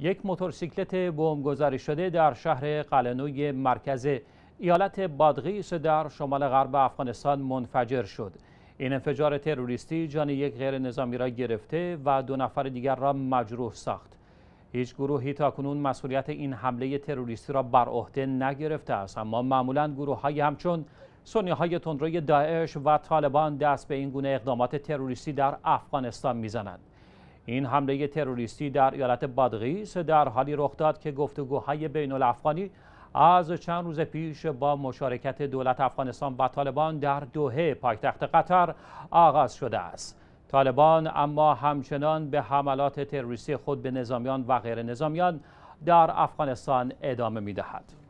یک موتورسیکلت گذاری شده در شهر قلنوی مرکز ایالت بادغیس در شمال غرب افغانستان منفجر شد. این انفجار تروریستی جان یک غیر نظامی را گرفته و دو نفر دیگر را مجروح ساخت. هیچ گروهی تاکنون مسئولیت این حمله تروریستی را بر عهده نگرفته است اما معمولا گروه های همچون سنی های تندروی داعش و طالبان دست به این گونه اقدامات تروریستی در افغانستان میزنند. این حمله تروریستی در ایالت بادغیس در حالی رخ داد که گفتگوهای بین از چند روز پیش با مشارکت دولت افغانستان و طالبان در دوهه پایتخت قطر آغاز شده است طالبان اما همچنان به حملات تروریستی خود به نظامیان و غیر نظامیان در افغانستان ادامه دهد.